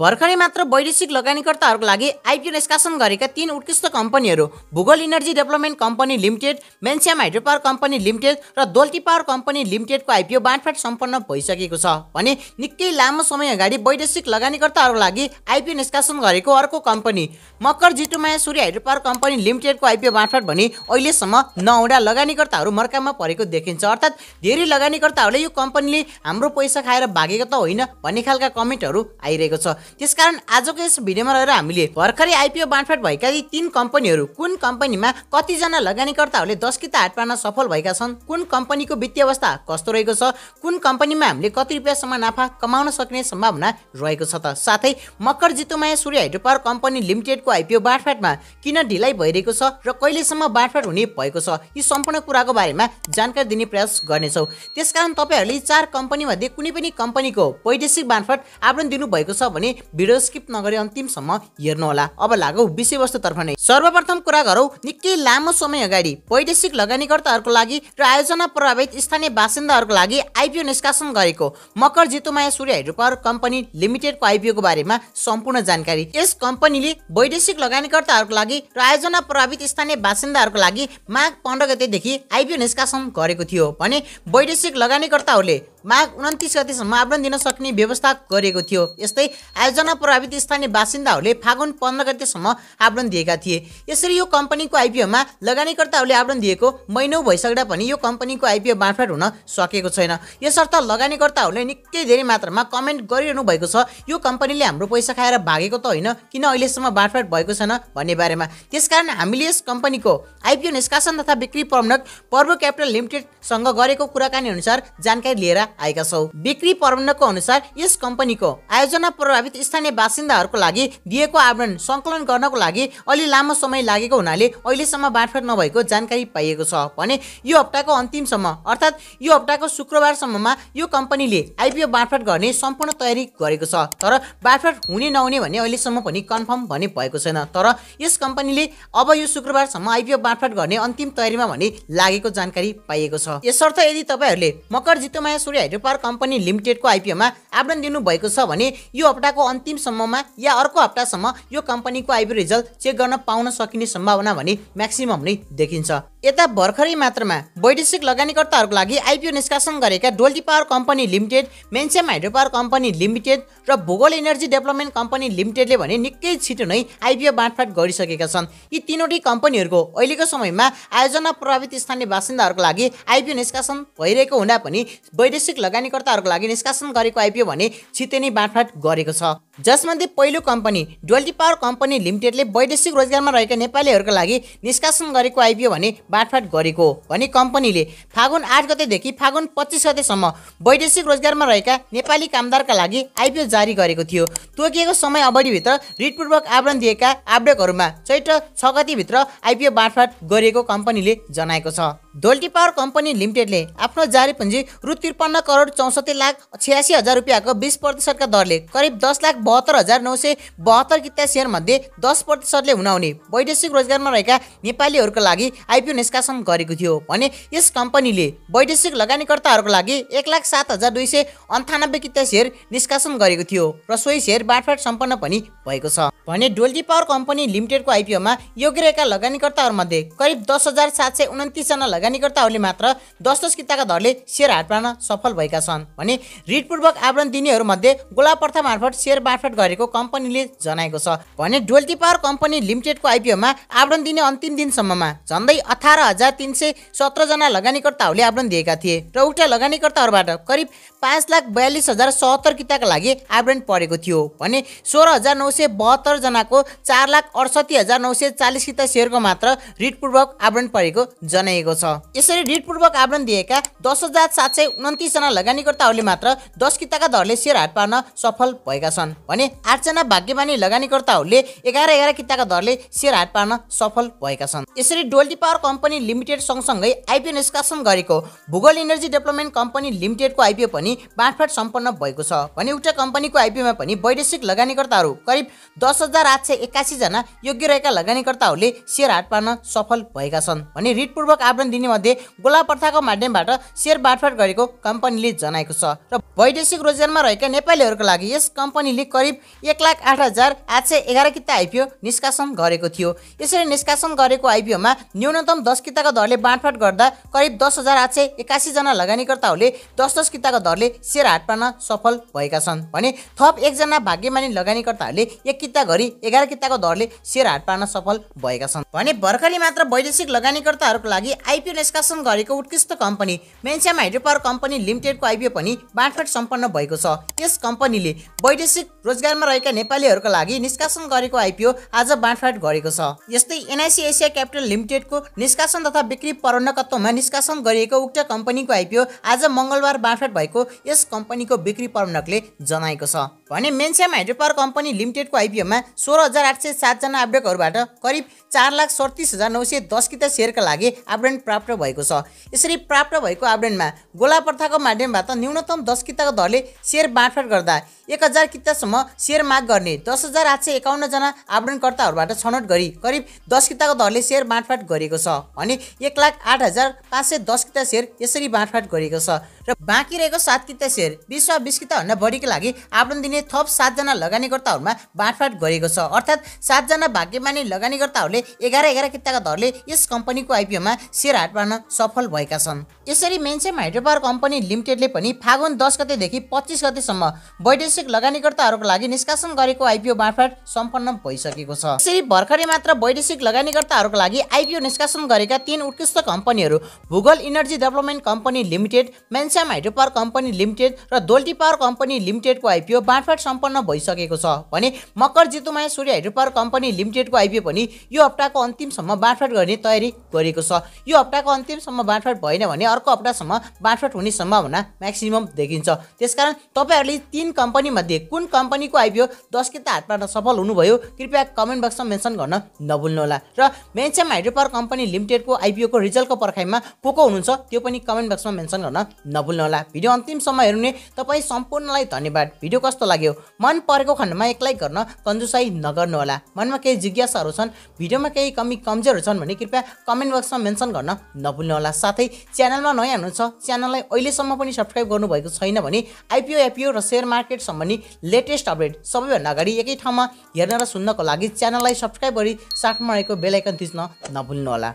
भर्खरै मात्र वैदेशिक लगानीकर्ताहरूको लागि आइपिओ निष्कासन गरेका तीन उत्कृष्ट कम्पनीहरू Bhugol energy development company limited Mensiyam hydro power company limited र दोल्टी पावर कम्पनी लिमिटेडको आइपिओ बाँडफाँड सम्पन्न भइसकेको छ भने निकै लामो समय अगाडि वैदेशिक लगानीकर्ताहरूको लागि आइपिओ निष्कासन गरेको अर्को company Makar Jitumaya Surya hydro power company लिमिटेडको आइपिओ बाँडफाँड भने अहिलेसम्म नौवटा लगानीकर्ताहरू मर्कामा परेको देखिन्छ अर्थात् धेरै लगानीकर्ताहरूले यो कम्पनीले हाम्रो पैसा खाएर भागेको त होइन भन्ने खालका कमेन्टहरू आइरहेको छ त्यसकारण आजको यस भिडियोमा रहेर हामीले भर्खरै आइपिओ बाँडफाँड भएका यी तिन कम्पनीहरू कुन कम्पनीमा कतिजना लगानीकर्ताहरूले दस किता हाट पार्न सफल भएका छन् कुन कम्पनीको वित्तीय अवस्था कस्तो रहेको छ कुन कम्पनीमा हामीले कति रुपियाँसम्म नाफा कमाउन सक्ने सम्भावना रहेको छ त साथै Makar Jitumaya Surya hydro power company लिमिटेडको आइपिओ बाँडफाँडमा किन ढिलाइ भइरहेको छ र कहिलेसम्म बाँडफाँड हुने भएको छ यी सम्पूर्ण कुराको बारेमा जानकारी दिने प्रयास गर्नेछौँ त्यसकारण तपाईँहरूले यी चार कम्पनीमध्ये कुनै पनि कम्पनीको वैदेशिक बाँडफाँड आवरण दिनुभएको छ भने भिडियो स्किप नगरी अन्तिमसम्म हेर्नुहोला अब लागौ विषयवस्तुतर्फ नै सर्वप्रथम कुरा गरौँ निकै लामो समय अगाडि वैदेशिक लगानीकर्ताहरूको लागि र आयोजना प्रभावित स्थानीय बासिन्दाहरूको लागि आइपिओ निष्कासन गरेको मकर जितुमाया सूर्य हाइड्रोपावर कम्पनी लिमिटेडको आइपिओको बारेमा सम्पूर्ण जानकारी यस कम्पनीले वैदेशिक लगानीकर्ताहरूको लागि र आयोजना प्रभावित स्थानीय बासिन्दाहरूको लागि माघ पन्ध्र गतेदेखि आइपिओ निष्कासन गरेको थियो भने वैदेशिक लगानीकर्ताहरूले माघ उन्तिस गतिसम्म आवेदन दिन सक्ने व्यवस्था गरेको थियो यस्तै आयोजना प्रभावित स्थानीय बासिन्दाहरूले फागुन पन्ध्र गतिसम्म आवेदन दिएका थिए यसरी यो कम्पनीको आइपिओमा लगानीकर्ताहरूले आवेदन दिएको महिनौ भइसक्दा पनि यो कम्पनीको आइपिओ बाँडफाँड हुन सकेको छैन यसर्थ लगानीकर्ताहरूले निकै धेरै मात्रामा कमेन्ट गरिरहनु भएको छ यो कम्पनीले हाम्रो पैसा खाएर भागेको त होइन किन अहिलेसम्म बाँडफाँड भएको छैन भन्ने बारेमा त्यसकारण हामीले यस कम्पनीको आइपिओ निष्कासन तथा बिक्री प्रबन्धक पर्व क्यापिटल लिमिटेडसँग गरेको कुराकानी अनुसार जानकारी लिएर आएका छौँ बिक्री प्रबन्धको अनुसार यस कम्पनीको आयोजना प्रभावित स्थानीय बासिन्दाहरूको लागि दिएको आवरण सङ्कलन गर्नको लागि अलि लामो समय लागेको हुनाले अहिलेसम्म बाँडफाँड नभएको जानकारी पाइएको छ भने यो हप्ताको अन्तिमसम्म अर्थात् यो हप्ताको शुक्रबारसम्ममा यो कम्पनीले आइपिओ बाँडफाँड गर्ने सम्पूर्ण तयारी गरेको छ तर बाँडफाँड हुने नहुने भने अहिलेसम्म पनि कन्फर्म भने भएको छैन तर यस कम्पनीले अब यो शुक्रबारसम्म आइपिओ बाँडफाँड गर्ने अन्तिम तयारीमा भने लागेको जानकारी पाइएको छ यसर्थ यदि तपाईँहरूले Makar Jitumaya Surya company power company लिमिटेडको आइपिओमा आवेदन दिनुभएको छ भने यो हप्ताको अन्तिमसम्ममा या अर्को हप्तासम्म यो कम्पनीको आइपिओ रिजल्ट चेक गर्न पाउन सकिने सम्भावना भने म्याक्सिमम नै देखिन्छ यता भर्खरै मात्रमा वैदेशिक लगानीकर्ताहरूको लागि आइपिओ निष्कासन गरेका Dolti power company limited Mensyam hydro power company limited र भूगोल इनर्जी डेभलपमेन्ट कम्पनी लिमिटेडले भने निकै छिटो नै आइपिओ बाँडफाँट गरिसकेका छन् यी तिनवटै कम्पनीहरूको अहिलेको समयमा आयोजना प्रभावित स्थानीय बासिन्दाहरूको लागि आइपिओ निष्कासन भइरहेको हुँदा पनि वैदेशिक लगानीकर्ताहरूको लागि निष्कासन गरेको आइपिओ भने छिटै नै बाँडफाँट गरेको छ जसमध्ये पहिलो कम्पनी डोल्टी पावर कम्पनी लिमिटेडले वैदेशिक रोजगारमा रहेका नेपालीहरूको लागि निष्कासन गरेको आइपिओ भने बाँडफाँड गरेको भने कम्पनीले फागुन आठ गतेदेखि फागुन पच्चिस गतेसम्म वैदेशिक रोजगारमा रहेका नेपाली कामदारका लागि आइपिओ जारी गरेको थियो तोकिएको समय अवधिभित्र रिटपूर्वक आवरण दिएका आवेदकहरूमा चैत्र छ गतिभित्र आइपिओ बाँडफाँड गरिएको कम्पनीले जनाएको छ डोल्टी पावर कम्पनी लिमिटेडले आफ्नो जारी पुँजी रु त्रिपन्न करोड चौसठी लाख छ्यासी हजार रुपियाँको बिस प्रतिशतका दरले करिब दस लाख बहत्तर हजार नौ सय बहत्तर किता सेयरमध्ये दस प्रतिशतले हुनाउने वैदेशिक रोजगारमा रहेका नेपालीहरूका लागि आइपिओ निष्कासन गरेको थियो भने यस कम्पनीले वैदेशिक लगानीकर्ताहरूको लागि एक लाख सात हजार दुई सय अन्ठानब्बे किता सेयर निष्कासन गरेको थियो र सोही सेयर बाँडफाँड सम्पन्न पनि भएको छ भने डोल्टी पावर कम्पनी लिमिटेडको आइपिओमा योग्य रहेका लगानीकर्ताहरूमध्ये करिब दस हजार सात सय उन्तिसजना लगानीकर्ताहरूले मात्र दस दस किताका दरले सेयर हाट पार्न सफल भएका छन् भने ऋणपूर्वक आवरण दिनेहरूमध्ये गोला प्रथा मार्फत सेयर बाँडफाट गरेको कम्पनीले जनाएको छ भने डोल्टी पावर कम्पनी लिमिटेडको आइपिओमा आवरण दिने अन्तिम दिनसम्ममा झन्डै अठार हजार तिन सय सत्रजना लगानीकर्ताहरूले आवरण दिएका थिए र उक्त लगानीकर्ताहरूबाट करिब पाँच लाख बयालिस हजार सहत्तर किताका लागि आवरण परेको थियो भने सोह्र हजार नौ सय बहत्तरजनाको चार लाख अडसठी हजार नौ सय चालिस किता सेयरको मात्र ऋणपूर्वक आवरण परेको जनाइएको छ यसरी रिटपूर्वक आवरण दिएका दस हजार सात सय उन्तिसजना लगानीकर्ताहरूले मात्र दस किताका दरले सेयर हाट पार्न सफल भएका छन् भने आठजना भाग्यमानी लगानीकर्ताहरूले एघार एघार किताका दरले सेयर हाट पार्न सफल भएका छन् यसरी डोल्टी पावर कम्पनी लिमिटेड सँगसँगै आइपिओ निष्कासन गरेको भूगोल इनर्जी डेभलपमेन्ट कम्पनी लिमिटेडको आइपिओ पनि बाँडफाँड सम्पन्न भएको छ भने एउटा कम्पनीको आइपिओमा पनि वैदेशिक लगानीकर्ताहरू करिब दस हजार आठ सय एक्कासीजना योग्य रहेका लगानीकर्ताहरूले सेयर हाट पार्न सफल भएका छन् भने ऋणपूर्वक आवरण मध्ये गोला प्रथाको माध्यमबाट सेयर बाँडफाँड गरेको कम्पनीले जनाएको छ र वैदेशिक रोजगारमा रहेका नेपालीहरूको लागि यस कम्पनीले करिब एक लाख आठ हजार आठ सय एघार किता आइपिओ निष्कासन गरेको थियो यसरी निष्कासन गरेको आइपिओमा न्यूनतम दस किताको दरले बाँडफाँड गर्दा करिब दस हजार आठ सय एकासीजना लगानीकर्ताहरूले दस दस किताको दरले सेयर हाट पार्न सफल भएका छन् भने थप एकजना भाग्यमानी लगानीकर्ताहरूले एक किता घरि एघार किताको दरले सेयर हाट पार्न सफल भएका छन् भने भर्खरै मात्र वैदेशिक लगानीकर्ताहरूको लागि आइपिओ निष्कासन गरेको उत्कृष्ट कम्पनी हाइड्रो पावर कम्पनी लिमिटेडको आइबिओ पनि बाँडफाँड सम्पन्न भएको छ यस कम्पनीले वैदेशिक रोजगारमा रहेका नेपालीहरूको लागि निष्कासन गरेको आइपिओ आज बाँडफाँड गरेको छ यस्तै एनआइसी एसिया क्यापिटल लिमिटेडको निष्कासन तथा बिक्री परन्नकत्वमा निष्कासन गरिएको उक्त कम्पनीको आइपिओ आज मङ्गलबार बाँडफाँड भएको यस कम्पनीको बिक्री प्रबन्धकले जनाएको छ भने मेन्स्याम हाइड्रो पावर कम्पनी लिमिटेडको आइपिओमा सोह्र हजार आठ सय सातजना आवेदकहरूबाट करिब चार लाख सडतिस हजार नौ सय दस किता सेयरका लागि आवेदन प्राप्त भएको छ यसरी प्राप्त भएको आवेदनमा गोला प्रथाको माध्यमबाट न्यूनतम दस किताको दरले सेयर बाँडफाँड गर्दा एक हजार कितासम्म सेयर माग गर्ने दस हजार आठ सय एकाउन्नजना आवेदनकर्ताहरूबाट छनौट गरी करिब दस किताको दरले सेयर बाँडफाँड गरेको छ भने एक लाख आठ हजार पाँच सय दस किता सेयर यसरी बाँडफाँड गरेको छ र बाँकी रहेको सात किता सेयर बिस वा बिस किताभन्दा बढीको लागि आवेदन दिने थप सातजना लगानीकर्ताहरूमा बाँडफाँड गरेको छ अर्थात् सातजना भाग्यमानी लगानीकर्ताहरूले एघार एघार किताका दरले यस कम्पनीको आइपिओमा सेयर हाट पार्न सफल भएका छन् यसरी मेन्सेम हाइड्रोपावर कम्पनी लिमिटेडले पनि फागुन दस गतेदेखि पच्चिस गतेसम्म वैदेशिक लगानीकर्ताहरूको लागि निष्कासन गरेको आइपिओ बाँडफाँड सम्पन्न भइसकेको छ यसरी भर्खरै मात्र वैदेशिक लगानीकर्ताहरूको लागि आइपिओ निष्कासन गरेका तीन उत्कृष्ट कम्पनीहरू Bhugol energy development company limited Mensyam hydropower company limited र दोल्टी पावर कम्पनी लिमिटेडको आइपिओ बाँडफाँड छलफल सम्पन्न भइसकेको छ भने मकर जितुमाया सूर्य पावर कम्पनी लिमिटेडको आइपिओ पनि यो हप्ताको अन्तिमसम्म बाँडफाँट गर्ने तयारी गरेको छ यो हप्ताको अन्तिमसम्म बाँडफाँट भएन भने अर्को हप्तासम्म बाँडफाँड हुने सम्भावना म्याक्सिमम् देखिन्छ त्यसकारण तपाईँहरूले तिन कम्पनीमध्ये कुन कम्पनीको आइपिओ दस किता हात पार्न सफल हुनुभयो कृपया कमेन्ट बक्समा मेन्सन गर्न नभुल्नुहोला र मेन्सेम पावर कम्पनी लिमिटेडको आइपिओको रिजल्टको पर्खाइमा को को हुनुहुन्छ त्यो पनि कमेन्ट बक्समा मेन्सन गर्न नभुल्नुहोला भिडियो अन्तिमसम्म हेर्नु तपाईँ सम्पूर्णलाई धन्यवाद भिडियो कस्तो लाग्यो मन परेको खण्डमा एक लाइक गर्न कन्जुसाई होला मनमा केही जिज्ञासाहरू छन् भिडियोमा केही कमी कमजोरहरू छन् भने कृपया कमेन्ट बक्समा मेन्सन गर्न नभुल्नुहोला साथै च्यानलमा नयाँ हुनुहुन्छ च्यानललाई अहिलेसम्म पनि सब्सक्राइब गर्नुभएको छैन भने आइपिओ एपिओ र सेयर मार्केट सम्बन्धी लेटेस्ट अपडेट सबैभन्दा अगाडि एकै ठाउँमा हेर्न र सुन्नको लागि च्यानललाई सब्सक्राइब गरी साथमा रहेको बेलायकन थिच्न नभुल्नुहोला